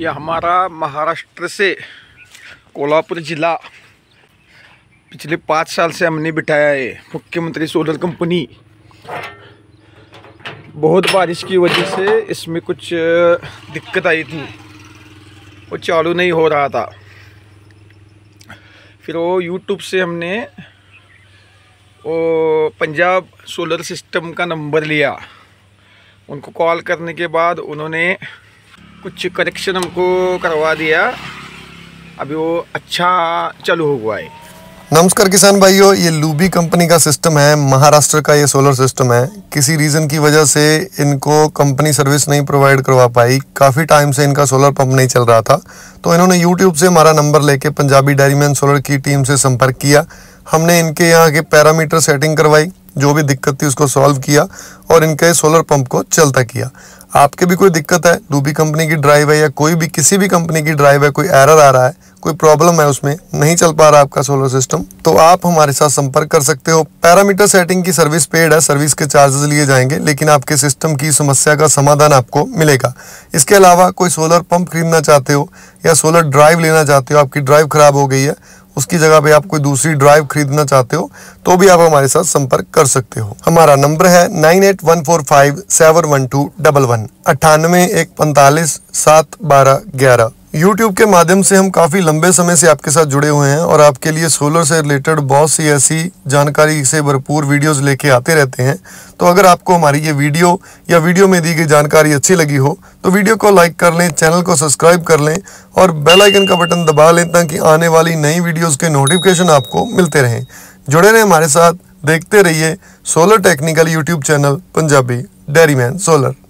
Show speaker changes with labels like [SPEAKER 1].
[SPEAKER 1] यह हमारा महाराष्ट्र से कोल्हापुर ज़िला पिछले पाँच साल से हमने बिठाया है मुख्यमंत्री सोलर कंपनी बहुत बारिश की वजह से इसमें कुछ दिक्कत आई थी वो चालू नहीं हो रहा था फिर वो यूट्यूब से हमने वो पंजाब सोलर सिस्टम का नंबर लिया उनको कॉल करने के बाद उन्होंने कुछ करेक्शन हमको करवा दिया अभी वो अच्छा चालू हुआ है
[SPEAKER 2] नमस्कार किसान भाइयों ये लूबी कंपनी का सिस्टम है महाराष्ट्र का ये सोलर सिस्टम है किसी रीज़न की वजह से इनको कंपनी सर्विस नहीं प्रोवाइड करवा पाई काफ़ी टाइम से इनका सोलर पंप नहीं चल रहा था तो इन्होंने यूट्यूब से हमारा नंबर लेके पंजाबी डायरीमैन सोलर की टीम से संपर्क किया हमने इनके यहाँ के पैरामीटर सेटिंग करवाई जो भी दिक्कत थी उसको सॉल्व किया और इनके सोलर पंप को चलता किया आपके भी कोई दिक्कत है डूबी कंपनी की ड्राइव है या कोई भी किसी भी कंपनी की ड्राइव है कोई एरर आ रहा है कोई प्रॉब्लम है उसमें नहीं चल पा रहा आपका सोलर सिस्टम तो आप हमारे साथ संपर्क कर सकते हो पैरामीटर सेटिंग की सर्विस पेड है सर्विस के चार्जेस लिए जाएंगे लेकिन आपके सिस्टम की समस्या का समाधान आपको मिलेगा इसके अलावा कोई सोलर पंप खरीदना चाहते हो या सोलर ड्राइव लेना चाहते हो आपकी ड्राइव खराब हो गई है उसकी जगह पे आप कोई दूसरी ड्राइव खरीदना चाहते हो तो भी आप हमारे साथ संपर्क कर सकते हो हमारा नंबर है nine eight one four five seven one two double one अट्ठानवे एक पैंतालीस सात बारह ग्यारह यूट्यूब के माध्यम से हम काफ़ी लंबे समय से आपके साथ जुड़े हुए हैं और आपके लिए सोलर से रिलेटेड बहुत सी ऐसी जानकारी से भरपूर वीडियोस लेके आते रहते हैं तो अगर आपको हमारी ये वीडियो या वीडियो में दी गई जानकारी अच्छी लगी हो तो वीडियो को लाइक कर लें चैनल को सब्सक्राइब कर लें और बेलाइकन का बटन दबा लें ताकि आने वाली नई वीडियोज़ के नोटिफिकेशन आपको मिलते रहें जुड़े रहें हमारे साथ देखते रहिए solar technical YouTube channel Punjabi dairyman solar